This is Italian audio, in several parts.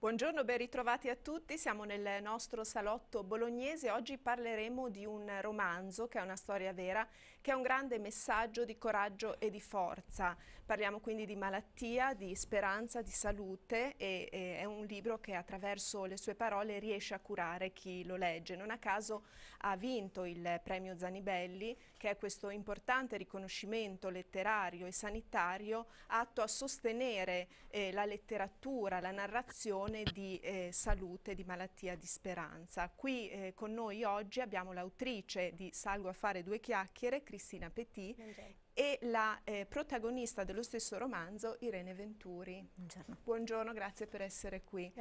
Buongiorno, ben ritrovati a tutti. Siamo nel nostro salotto bolognese. Oggi parleremo di un romanzo che è una storia vera che è un grande messaggio di coraggio e di forza. Parliamo quindi di malattia, di speranza, di salute e, e è un libro che attraverso le sue parole riesce a curare chi lo legge. Non a caso ha vinto il premio Zanibelli, che è questo importante riconoscimento letterario e sanitario atto a sostenere eh, la letteratura, la narrazione di eh, salute, di malattia, di speranza. Qui eh, con noi oggi abbiamo l'autrice di Salgo a fare due chiacchiere, Cristina Petit Buongiorno. e la eh, protagonista dello stesso romanzo Irene Venturi. Buongiorno. Buongiorno grazie per essere qui.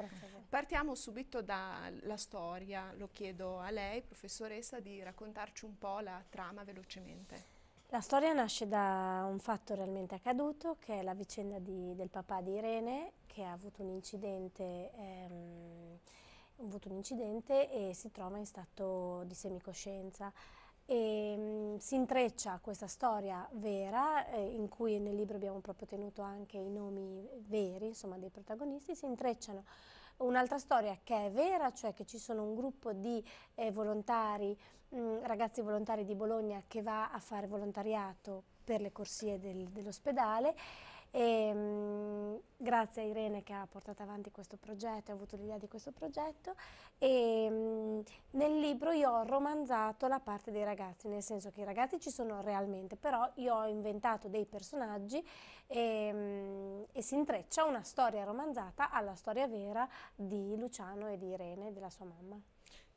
Partiamo subito dalla storia, lo chiedo a lei, professoressa, di raccontarci un po' la trama velocemente. La storia nasce da un fatto realmente accaduto, che è la vicenda di, del papà di Irene, che ha avuto un incidente... Ehm, avuto un incidente e si trova in stato di semicoscienza. E, ehm, mh, si intreccia questa storia vera, eh, in cui nel libro abbiamo proprio tenuto anche i nomi veri, insomma, dei protagonisti, si intrecciano un'altra storia che è vera, cioè che ci sono un gruppo di eh, volontari, mh, mm, ragazzi volontari di Bologna che va a fare volontariato per le corsie del, dell'ospedale e, ehm, mh, grazie a Irene che ha portato avanti questo progetto, ha avuto l'idea di questo progetto e ehm, mh, nel libro io ho romanzato la parte dei ragazzi, nel senso che i ragazzi ci sono realmente, però io ho inventato dei personaggi e, ehm, mh, e si intreccia una storia romanzata alla storia vera di Luciano e di Irene, della sua mamma.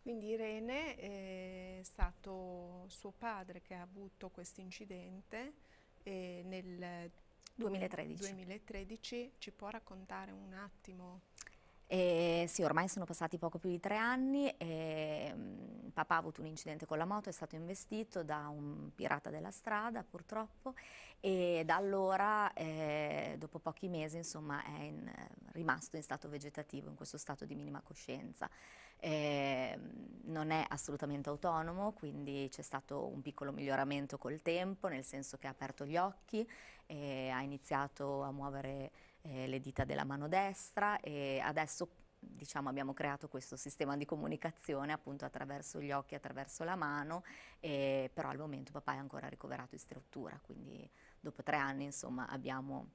Quindi Irene eh, è stato suo padre che ha avuto questo incidente nel 2013. 2013, ci può raccontare un attimo? Eh, sì, ormai sono passati poco più di tre anni e mh, mm, papà ha avuto un incidente con la moto, è stato investito da un pirata della strada purtroppo e da allora, eh, dopo pochi mesi, insomma, è in, rimasto in stato vegetativo, in questo stato di minima coscienza. Eh, non è assolutamente autonomo, quindi c'è stato un piccolo miglioramento col tempo, nel senso che ha aperto gli occhi, eh, ha iniziato a muovere eh, le dita della mano destra e adesso diciamo, abbiamo creato questo sistema di comunicazione appunto attraverso gli occhi, attraverso la mano, eh, però al momento papà è ancora ricoverato in struttura, quindi dopo tre anni insomma abbiamo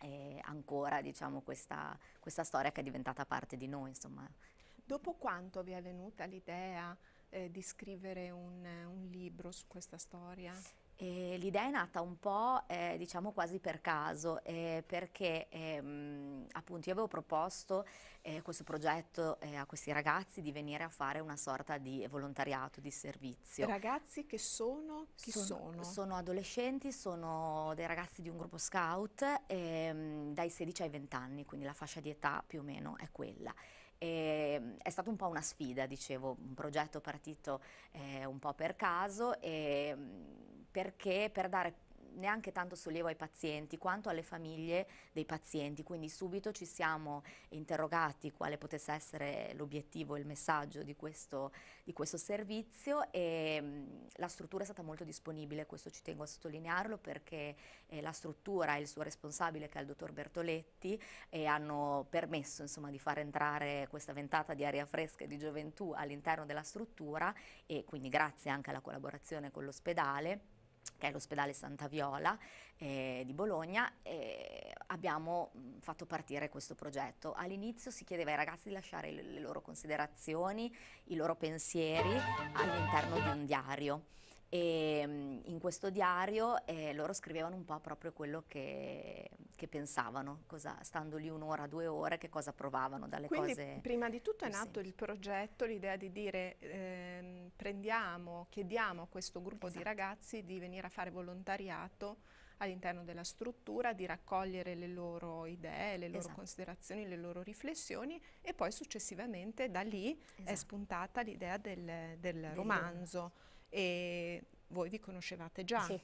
eh, ancora diciamo, questa, questa storia che è diventata parte di noi. Insomma. Dopo quanto vi è venuta l'idea eh, di scrivere un, un, libro su questa storia? Eh, l'idea è nata un po', eh, diciamo quasi per caso, eh, perché ehm, appunto io avevo proposto eh, questo progetto eh, a questi ragazzi di venire a fare una sorta di volontariato, di servizio. Ragazzi che sono? Chi sono? Sono, sono adolescenti, sono dei ragazzi di un gruppo scout ehm, dai 16 ai 20 anni, quindi la fascia di età più o meno è quella. E, ehm, è stata un po' una sfida, dicevo, un progetto partito eh, un po' per caso e ehm, perché per dare neanche tanto sollievo ai pazienti quanto alle famiglie dei pazienti, quindi subito ci siamo interrogati quale potesse essere l'obiettivo e il messaggio di questo, di questo, servizio e mm, la struttura è stata molto disponibile, questo ci tengo a sottolinearlo perché eh, la struttura e il suo responsabile che è il dottor Bertoletti eh, hanno permesso insomma, di far entrare questa ventata di aria fresca e di gioventù all'interno della struttura e quindi grazie anche alla collaborazione con l'ospedale che è l'ospedale Santa Viola eh, di Bologna, eh, abbiamo mm, fatto partire questo progetto. All'inizio si chiedeva ai ragazzi di lasciare le loro considerazioni, i loro pensieri all'interno di un diario e ehm, in questo diario eh, loro scrivevano un po' proprio quello che, che pensavano, cosa, stando lì un'ora, due ore, che cosa provavano dalle Quindi, cose. prima di tutto è nato sì. il progetto, l'idea di dire eh, prendiamo, chiediamo a questo gruppo esatto. di ragazzi di venire a fare volontariato all'interno della struttura, di raccogliere le loro idee, le loro esatto. considerazioni, le loro riflessioni e poi successivamente da lì esatto. è spuntata l'idea del, del romanzo. E voi vi conoscevate già, sì.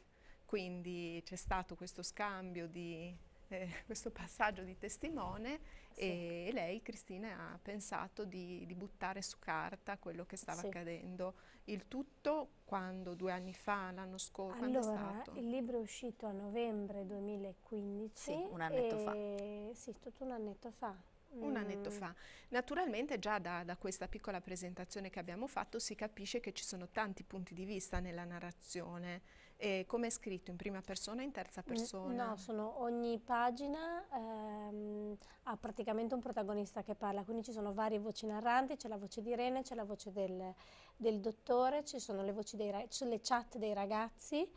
quindi c'è stato questo scambio di eh, questo passaggio di testimone sì. e lei, Cristina, ha pensato di, di, buttare su carta quello che stava sì. accadendo. Il tutto quando? Due anni fa, l'anno scorso? Allora, il libro è uscito a novembre 2015. Sì, un annetto fa. Sì, tutto un annetto fa un annetto mm. fa. Naturalmente già da, da, questa piccola presentazione che abbiamo fatto si capisce che ci sono tanti punti di vista nella narrazione. E come è scritto, in prima persona e in terza persona? No, ogni pagina ehm, ha praticamente un protagonista che parla, quindi ci sono varie voci narranti, c'è la voce di Irene, c'è la voce del, del, dottore, ci sono le voci dei, le chat dei ragazzi,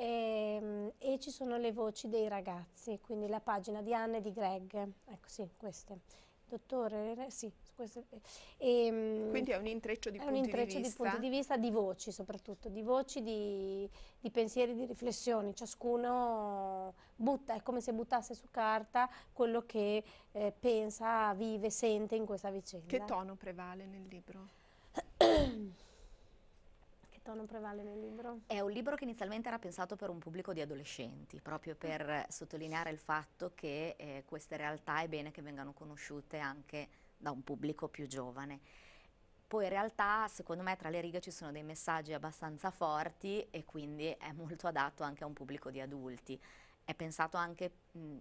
e, ehm, e, ci sono le voci dei ragazzi, quindi la pagina di Anne e di Greg, ecco sì, queste. Dottore, sì, queste, e, ehm, quindi è un intreccio di, punti, un intreccio di, di punti di vista di voci soprattutto, di voci, di, di, pensieri, di riflessioni, ciascuno butta, è come se buttasse su carta quello che eh, pensa, vive, sente in questa vicenda. Che tono prevale nel libro? che tono prevale nel libro? È un libro che inizialmente era pensato per un pubblico di adolescenti, proprio per eh, sottolineare il fatto che eh, queste realtà è bene che vengano conosciute anche da un pubblico più giovane. Poi in realtà, secondo me, tra le righe ci sono dei messaggi abbastanza forti e quindi è molto adatto anche a un pubblico di adulti. È pensato anche mh,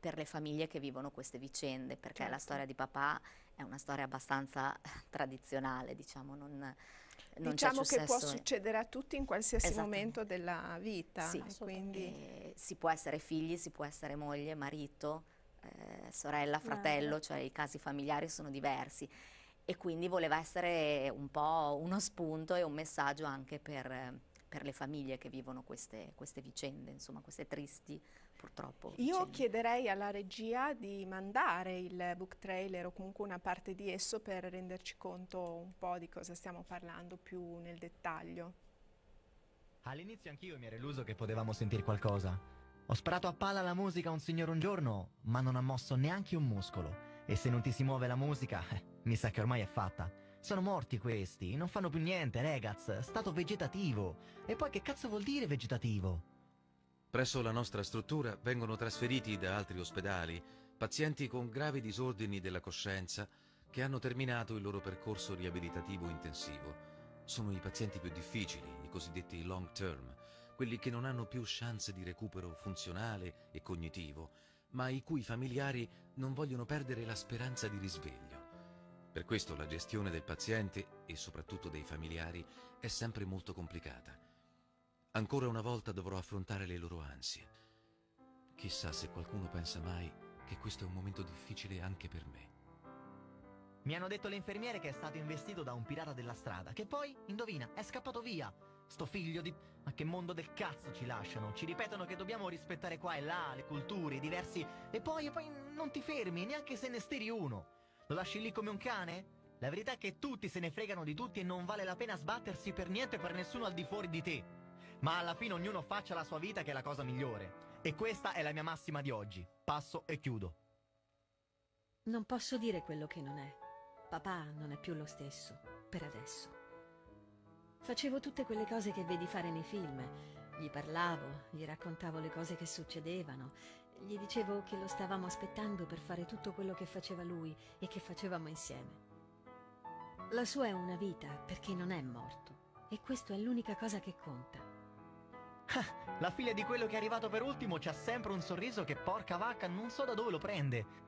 per le famiglie che vivono queste vicende, perché certo. la storia di papà è una storia abbastanza eh, tradizionale, diciamo, non, non diciamo che può eh. succedere a tutti in qualsiasi momento della vita. Sì, quindi... Eh, si può essere figli, si può essere moglie, marito, eh, sorella, fratello, no. cioè i casi familiari sono diversi e quindi voleva essere un po' uno spunto e un messaggio anche per per le famiglie che vivono queste, queste vicende, insomma queste tristi purtroppo. Vicende. Io chiederei alla regia di mandare il book trailer o comunque una parte di esso per renderci conto un po' di cosa stiamo parlando più nel dettaglio. All'inizio anch'io mi ero illuso che potevamo sentire qualcosa. Ho sparato a palla la musica a un signore un giorno, ma non ha mosso neanche un muscolo. E se non ti si muove la musica, eh, mi sa che ormai è fatta. Sono morti questi, non fanno più niente, regaz, stato vegetativo. E poi che cazzo vuol dire vegetativo? Presso la nostra struttura vengono trasferiti da altri ospedali pazienti con gravi disordini della coscienza che hanno terminato il loro percorso riabilitativo intensivo. Sono i pazienti più difficili, i cosiddetti long term, quelli che non hanno più chance di recupero funzionale e cognitivo, ma i cui familiari non vogliono perdere la speranza di risveglio. Per questo la gestione del paziente e soprattutto dei familiari è sempre molto complicata. Ancora una volta dovrò affrontare le loro ansie. Chissà se qualcuno pensa mai che questo è un momento difficile anche per me. Mi hanno detto le infermiere che è stato investito da un pirata della strada, che poi, indovina, è scappato via. Sto figlio di... Ma che mondo del cazzo ci lasciano? Ci ripetono che dobbiamo rispettare qua e là le culture, i diversi... E poi, e poi non ti fermi, neanche se ne stiri uno. Lo lasci lì come un cane? La verità è che tutti se ne fregano di tutti e non vale la pena sbattersi per niente e per nessuno al di fuori di te. Ma alla fine ognuno faccia la sua vita che è la cosa migliore. E questa è la mia massima di oggi. Passo e chiudo. Non posso dire quello che non è. Papà non è più lo stesso, per adesso. Facevo tutte quelle cose che vedi fare nei film. Gli parlavo, gli raccontavo le cose che succedevano gli dicevo che lo stavamo aspettando per fare tutto quello che faceva lui e che facevamo insieme. La sua è una vita perché non è morto e questo è l'unica cosa che conta. Ah, la figlia di quello che è arrivato per ultimo c'ha sempre un sorriso che porca vacca non so da dove lo prende.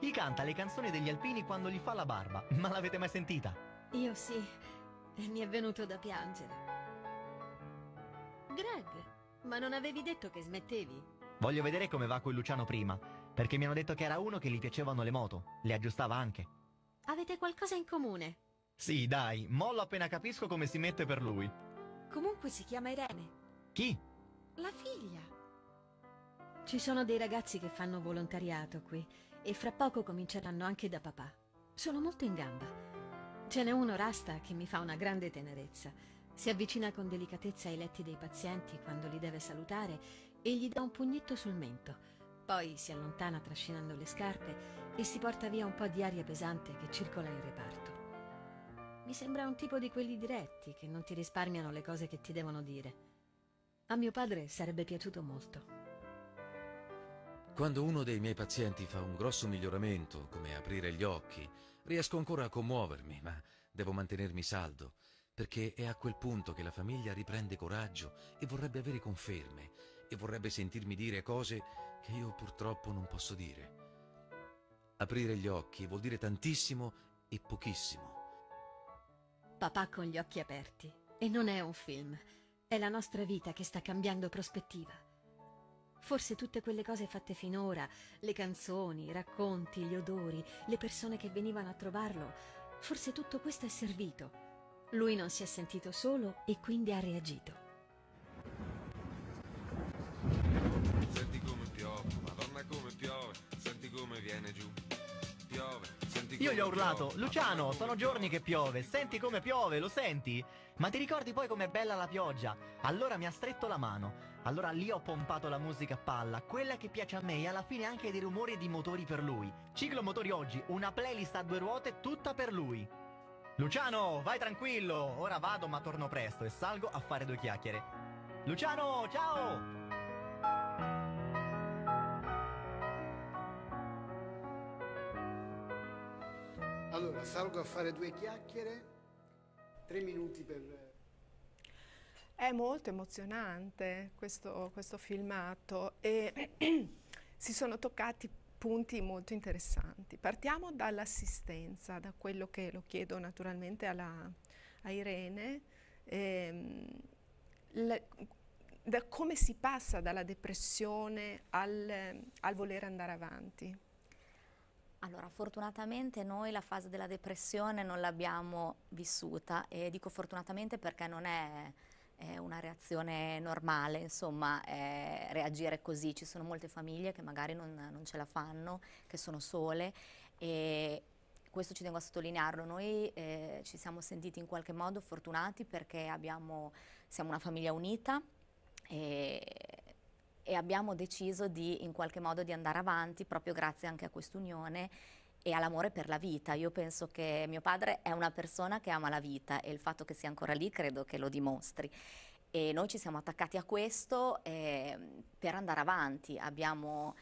Gli canta le canzoni degli alpini quando gli fa la barba, ma l'avete mai sentita? Io sì, e mi è venuto da piangere. Greg, ma non avevi detto che smettevi? Voglio vedere come va quel Luciano prima, perché mi hanno detto che era uno che gli piacevano le moto, le aggiustava anche. Avete qualcosa in comune? Sì, dai, mollo appena capisco come si mette per lui. Comunque si chiama Irene. Chi? La figlia. Ci sono dei ragazzi che fanno volontariato qui e fra poco cominceranno anche da papà. Sono molto in gamba. Ce n'è uno rasta che mi fa una grande tenerezza. Si avvicina con delicatezza ai letti dei pazienti quando li deve salutare e gli dà un pugnetto sul mento. Poi si allontana trascinando le scarpe e si porta via un po' di aria pesante che circola in reparto. Mi sembra un tipo di quelli diretti che non ti risparmiano le cose che ti devono dire. A mio padre sarebbe piaciuto molto. Quando uno dei miei pazienti fa un grosso miglioramento, come aprire gli occhi, riesco ancora a commuovermi, ma devo mantenermi saldo, perché è a quel punto che la famiglia riprende coraggio e vorrebbe avere conferme, e vorrebbe sentirmi dire cose che io purtroppo non posso dire. Aprire gli occhi vuol dire tantissimo e pochissimo. Papà con gli occhi aperti. E non è un film. È la nostra vita che sta cambiando prospettiva. Forse tutte quelle cose fatte finora, le canzoni, i racconti, gli odori, le persone che venivano a trovarlo, forse tutto questo è servito. Lui non si è sentito solo e quindi ha reagito. Io gli ho urlato, Luciano, sono giorni che piove, senti come piove, lo senti? Ma ti ricordi poi com'è bella la pioggia? Allora mi ha stretto la mano. Allora lì ho pompato la musica a palla, quella che piace a me e alla fine anche dei rumori e di motori per lui. Ciclomotori oggi, una playlist a due ruote tutta per lui. Luciano, vai tranquillo, ora vado ma torno presto e salgo a fare due chiacchiere. Luciano, ciao! Allora, salgo a fare due chiacchiere, tre minuti per... È molto emozionante questo, questo filmato e si sono toccati punti molto interessanti. Partiamo dall'assistenza, da quello che lo chiedo naturalmente alla, a Irene, ehm, la, da come si passa dalla depressione al, al voler andare avanti. Allora, fortunatamente noi la fase della depressione non l'abbiamo vissuta e dico fortunatamente perché non è, è una reazione normale, insomma, reagire così. Ci sono molte famiglie che magari non, non ce la fanno, che sono sole e, questo ci tengo a sottolinearlo, noi eh, ci siamo sentiti in qualche modo fortunati perché abbiamo, siamo una famiglia unita e e abbiamo deciso di in qualche modo di andare avanti proprio grazie anche a quest'unione e all'amore per la vita. Io penso che mio padre è una persona che ama la vita e il fatto che sia ancora lì credo che lo dimostri. E noi ci siamo attaccati a questo eh, per andare avanti. Abbiamo,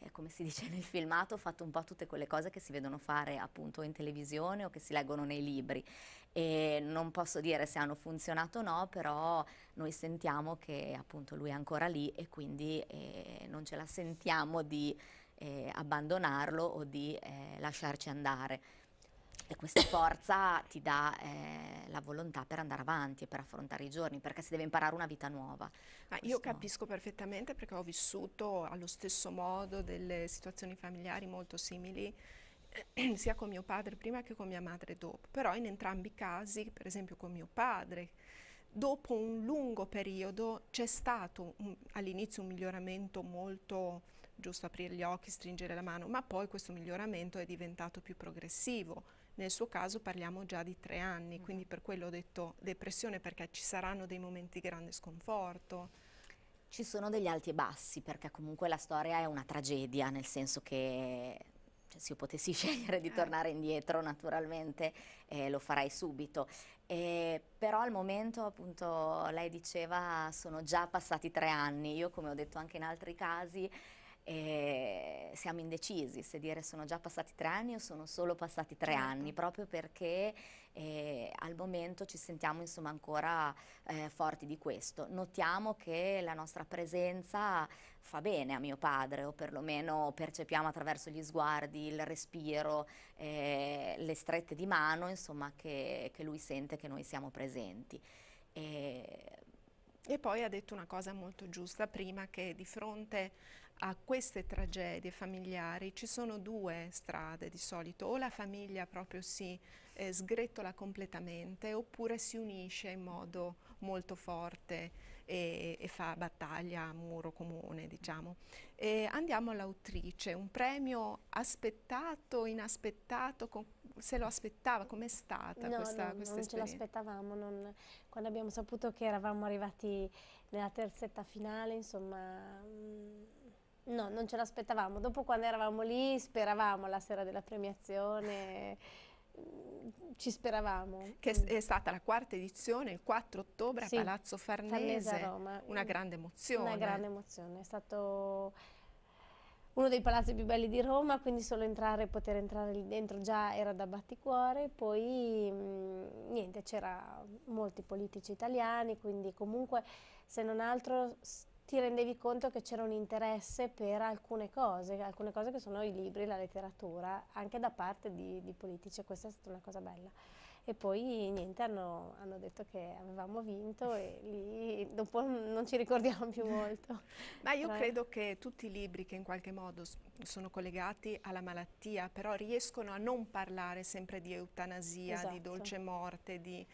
eh, come si dice nel filmato, fatto un po' tutte quelle cose che si vedono fare appunto in televisione o che si leggono nei libri e non posso dire se hanno funzionato o no, però noi sentiamo che appunto lui è ancora lì e quindi eh, non ce la sentiamo di eh, abbandonarlo o di eh, lasciarci andare. E questa forza ti dà eh, la volontà per andare avanti e per affrontare i giorni, perché si deve imparare una vita nuova. Ah, io capisco perfettamente perché ho vissuto allo stesso modo delle situazioni familiari molto simili sia con mio padre prima che con mia madre dopo, però in entrambi i casi, per esempio con mio padre, dopo un lungo periodo c'è stato un, all'inizio un miglioramento molto giusto aprire gli occhi, stringere la mano, ma poi questo miglioramento è diventato più progressivo. Nel suo caso parliamo già di tre anni, mm. quindi per quello ho detto depressione perché ci saranno dei momenti di grande sconforto. Ci sono degli alti e bassi perché comunque la storia è una tragedia, nel senso che cioè, se io potessi scegliere di eh. tornare indietro naturalmente eh, lo farei subito. Eh, però al momento appunto lei diceva sono già passati tre anni, io come ho detto anche in altri casi e siamo indecisi se dire sono già passati tre anni o sono solo passati tre certo. anni, proprio perché eh, al momento ci sentiamo insomma ancora eh, forti di questo. Notiamo che la nostra presenza fa bene a mio padre o perlomeno percepiamo attraverso gli sguardi, il respiro, eh, le strette di mano insomma che, che, lui sente che noi siamo presenti. E, e poi ha detto una cosa molto giusta prima che di fronte a queste tragedie familiari ci sono due strade di solito, o la famiglia proprio si eh, sgretola completamente oppure si unisce in modo molto forte e, e fa battaglia a muro comune, diciamo. E andiamo all'autrice, un premio aspettato, inaspettato, se lo aspettava, com'è stata no, questa, no, questa non ce l'aspettavamo, non... quando abbiamo saputo che eravamo arrivati nella terzetta finale, insomma... Mh mm, No, non ce l'aspettavamo. Dopo quando eravamo lì speravamo la sera della premiazione, mm, ci speravamo. Che è stata la quarta edizione, il 4 ottobre sì, a Palazzo Farnese. Farnese a Roma. Una mm. grande emozione. Una grande emozione, è stato uno dei palazzi più belli di Roma, quindi solo entrare, e poter entrare lì dentro già era da batticuore, poi mm, niente, c'erano molti politici italiani, quindi comunque se non altro ti rendevi conto che c'era un interesse per alcune cose, alcune cose che sono i libri, la letteratura, anche da parte di, di politici e questa è stata una cosa bella. E poi niente, hanno, hanno detto che avevamo vinto e lì dopo non ci ricordiamo più molto. Ma io Tra... credo che tutti i libri che in qualche modo sono collegati alla malattia, però riescono a non parlare sempre di eutanasia, esatto. di dolce morte, di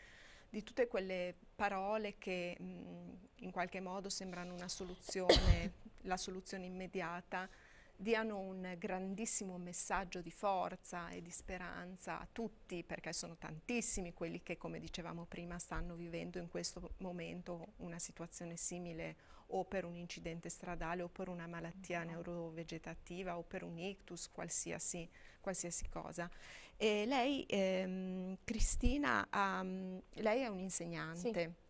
di tutte quelle parole che mh, in qualche modo sembrano una soluzione, la soluzione immediata, diano un grandissimo messaggio di forza e di speranza a tutti, perché sono tantissimi quelli che, come dicevamo prima, stanno vivendo in questo momento una situazione simile o per un incidente stradale o per una malattia neurovegetativa o per un ictus qualsiasi qualsiasi cosa. E lei, ehm, Cristina, ha, mm, lei è un'insegnante. Sì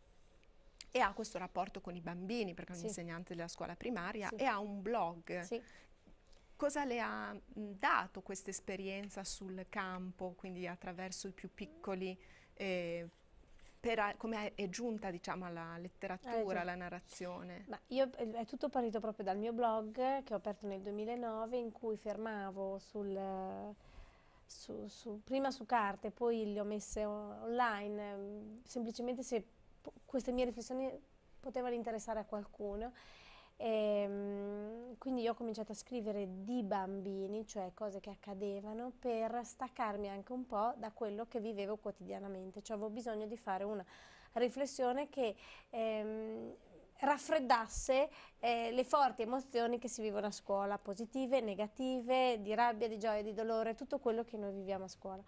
e ha questo rapporto con i bambini perché è un'insegnante sì. della scuola primaria sì. e ha un blog. Sì. Cosa le ha mm, dato questa esperienza sul campo, quindi attraverso i più piccoli, eh, per, come è giunta diciamo alla letteratura, eh, alla eh, narrazione? Ma io, eh, è tutto partito proprio dal mio blog che ho aperto nel 2009 in cui fermavo sul, su, su, prima su carte, poi le ho messe online, mm, semplicemente se queste mie riflessioni potevano interessare a qualcuno e, ehm, quindi io ho cominciato a scrivere di bambini, cioè cose che accadevano, per staccarmi anche un po' da quello che vivevo quotidianamente, cioè avevo bisogno di fare una riflessione che ehm, raffreddasse eh, le forti emozioni che si vivono a scuola, positive, negative, di rabbia, di gioia, di dolore, tutto quello che noi viviamo a scuola.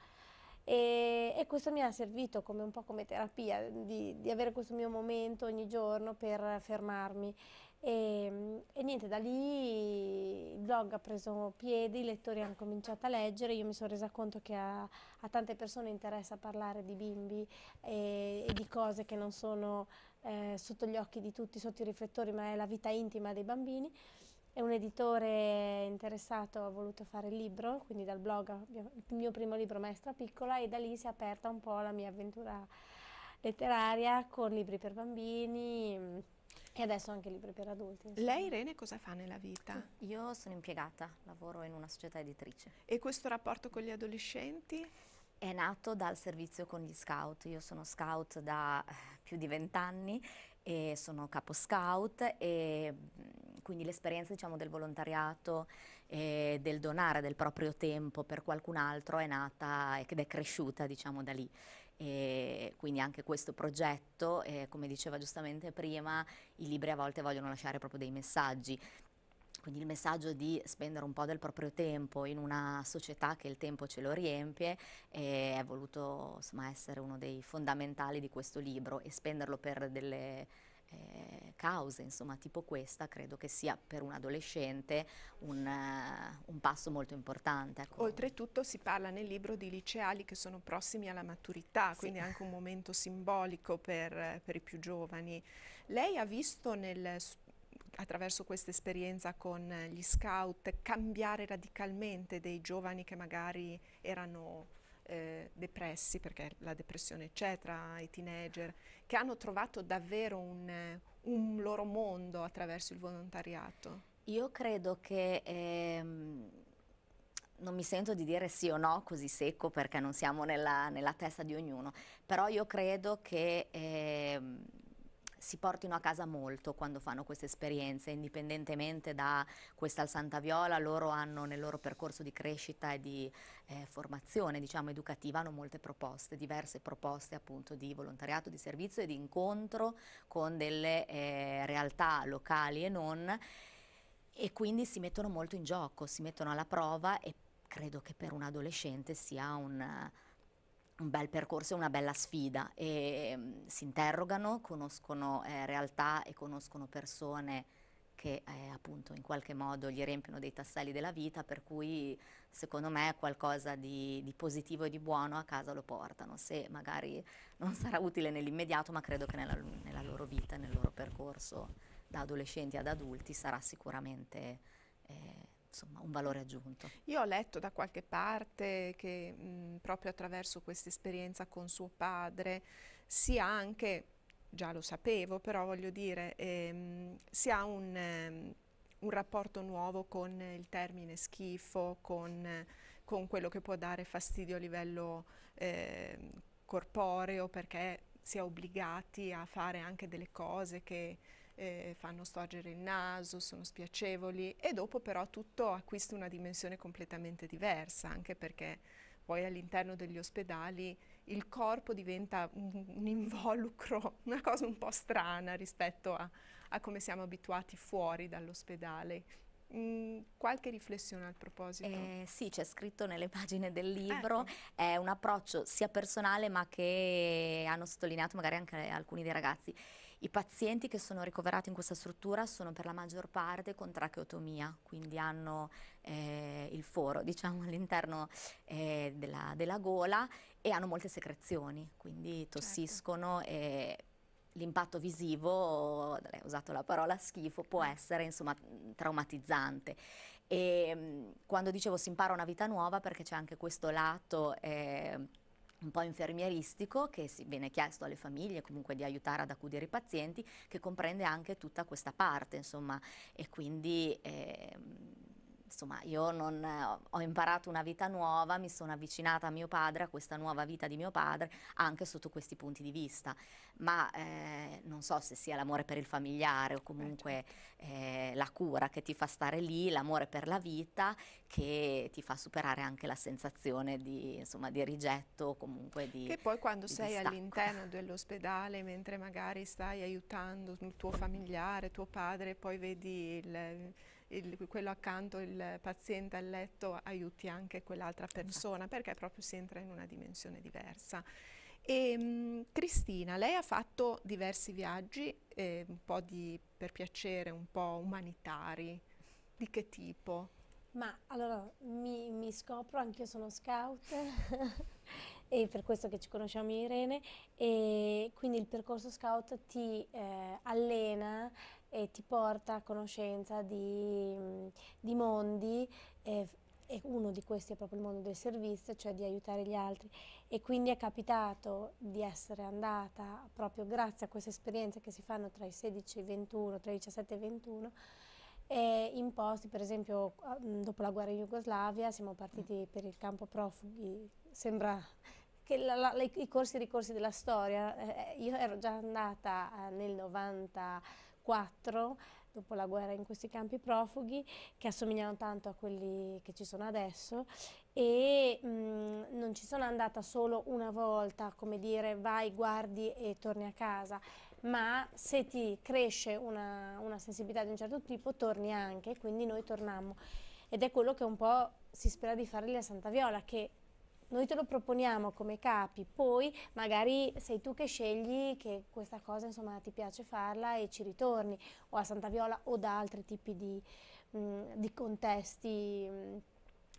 E, e questo mi ha servito come un po' come terapia, di, di avere questo mio momento ogni giorno per fermarmi. E, ehm, e, niente, da lì il blog ha preso piede, i lettori hanno cominciato a leggere, io mi sono resa conto che a, a tante persone interessa parlare di bimbi e, e di cose che non sono eh, sotto gli occhi di tutti, sotto i riflettori, ma è la vita intima dei bambini. E un editore interessato ha voluto fare il libro, quindi dal blog, il mio primo libro Maestra Piccola, e da lì si è aperta un po' la mia avventura letteraria con libri per bambini e adesso anche libri per adulti. Insomma. Lei Irene cosa fa nella vita? Io sono impiegata, lavoro in una società editrice. E questo rapporto con gli adolescenti? È nato dal servizio con gli scout, io sono scout da eh, più di vent'anni e sono capo scout e mm, quindi l'esperienza diciamo, del volontariato e del donare del proprio tempo per qualcun altro è nata ed è cresciuta diciamo, da lì e quindi anche questo progetto, eh, come diceva giustamente prima, i libri a volte vogliono lasciare proprio dei messaggi. Quindi il messaggio di spendere un po' del proprio tempo in una società che il tempo ce lo riempie eh, è voluto insomma, essere uno dei fondamentali di questo libro e spenderlo per delle eh, cause, insomma, tipo questa, credo che sia per un adolescente un, uh, un passo molto importante. Ecco. Oltretutto si parla nel libro di liceali che sono prossimi alla maturità, sì. quindi è anche un momento simbolico per, per i più giovani. Lei ha visto nel, attraverso questa esperienza con gli scout cambiare radicalmente dei giovani che magari erano eh, depressi, perché la depressione c'è tra i teenager, che hanno trovato davvero un, un loro mondo attraverso il volontariato? Io credo che... Ehm non mi sento di dire sì o no così secco perché non siamo nella, nella testa di ognuno, però io credo che eh, si portino a casa molto quando fanno queste esperienze, indipendentemente da questa al Santa Viola, loro hanno nel loro percorso di crescita e di eh, formazione diciamo, educativa hanno molte proposte, diverse proposte appunto di volontariato, di servizio e di incontro con delle eh, realtà locali e non e quindi si mettono molto in gioco, si mettono alla prova e credo che per un adolescente sia un un bel percorso e una bella sfida e mh, mm, si interrogano, conoscono eh, realtà e conoscono persone che eh, appunto in qualche modo gli riempiono dei tasselli della vita, per cui secondo me qualcosa di, di positivo e di buono a casa lo portano, se magari non sarà utile nell'immediato, ma credo che nella, nella loro vita, nel loro percorso da adolescenti ad adulti sarà sicuramente eh, insomma, un valore aggiunto. Io ho letto da qualche parte che mh, proprio attraverso questa esperienza con suo padre si ha anche, già lo sapevo, però voglio dire, ehm, si ha un, ehm, un, rapporto nuovo con il termine schifo, con, con quello che può dare fastidio a livello ehm, corporeo, perché si è obbligati a fare anche delle cose che eh, fanno storgere il naso, sono spiacevoli e dopo però tutto acquista una dimensione completamente diversa, anche perché poi all'interno degli ospedali il corpo diventa un, un, involucro, una cosa un po' strana rispetto a, a come siamo abituati fuori dall'ospedale. Mm, qualche riflessione al proposito? Eh, sì, c'è scritto nelle pagine del libro, ecco. è un approccio sia personale ma che hanno sottolineato magari anche alcuni dei ragazzi. I pazienti che sono ricoverati in questa struttura sono per la maggior parte con tracheotomia, quindi hanno eh, il foro diciamo, all'interno eh, della, della, gola e hanno molte secrezioni, quindi certo. tossiscono certo. e l'impatto visivo, ho usato la parola schifo, può mm. essere insomma traumatizzante. E mm, quando dicevo si impara una vita nuova perché c'è anche questo lato... Eh, un po' infermieristico che si viene chiesto alle famiglie comunque di aiutare ad accudire i pazienti che comprende anche tutta questa parte insomma e quindi eh, insomma io non, ho imparato una vita nuova, mi sono avvicinata a mio padre, a questa nuova vita di mio padre, anche sotto questi punti di vista, ma eh, non so se sia l'amore per il familiare o comunque eh, certo. eh la cura che ti fa stare lì, l'amore per la vita che ti fa superare anche la sensazione di, insomma, di rigetto o comunque di... Che poi quando di sei all'interno dell'ospedale, mentre magari stai aiutando il tuo familiare, tuo padre, poi vedi il il, quello accanto, il paziente a letto, aiuti anche quell'altra esatto. persona, perché proprio si entra in una dimensione diversa. E, ehm, mh, Cristina, lei ha fatto diversi viaggi, eh, un po' di, per piacere, un po' umanitari. Di che tipo? Ma allora mi, mi scopro, io sono scout e per questo che ci conosciamo Irene e quindi il percorso scout ti eh, allena e ti porta a conoscenza di, mm, di mondi e, e, uno di questi è proprio il mondo del servizio, cioè di aiutare gli altri e quindi è capitato di essere andata proprio grazie a queste esperienze che si fanno tra i 16 e i 21, tra i 17 e i 21 e in posti, per esempio mm, dopo la guerra in Jugoslavia siamo partiti mm. per il campo profughi, sembra che la, la, i corsi e ricorsi della storia, eh, eh, io ero già andata eh, nel 90 4 dopo la guerra in questi campi profughi che assomigliano tanto a quelli che ci sono adesso e mh, non ci sono andata solo una volta, come dire vai, guardi e torni a casa, ma se ti cresce una, una sensibilità di un certo tipo torni anche, quindi noi tornammo ed è quello che un po' si spera di fare lì a Santa Viola, che noi te lo proponiamo come capi, poi magari sei tu che scegli che questa cosa insomma ti piace farla e ci ritorni, o a Santa Viola o da altri tipi di, mh, mm, di contesti. Mm.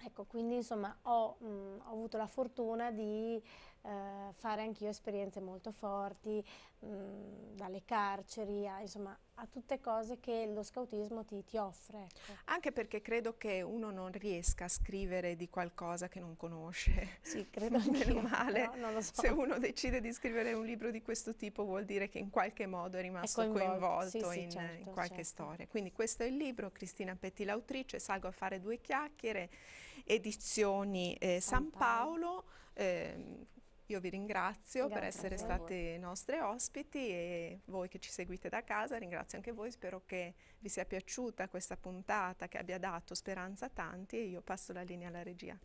Ecco, quindi insomma ho, mh, mm, ho avuto la fortuna di eh, fare anch'io esperienze molto forti, mh, mm, dalle carceri, a, insomma a tutte cose che lo scautismo ti, ti offre. Ecco. Anche perché credo che uno non riesca a scrivere di qualcosa che non conosce. Sì, credo Meno male. No, so. Se uno decide di scrivere un libro di questo tipo vuol dire che in qualche modo è rimasto è coinvolto, coinvolto sì, sì, in, certo, in, qualche certo. storia. Quindi questo è il libro, Cristina Petti l'autrice, Salgo a fare due chiacchiere, edizioni eh, San Paolo, eh, io vi ringrazio Grazie per essere stati nostre ospiti e voi che ci seguite da casa, ringrazio anche voi, spero che vi sia piaciuta questa puntata che abbia dato speranza a tanti e io passo la linea alla regia.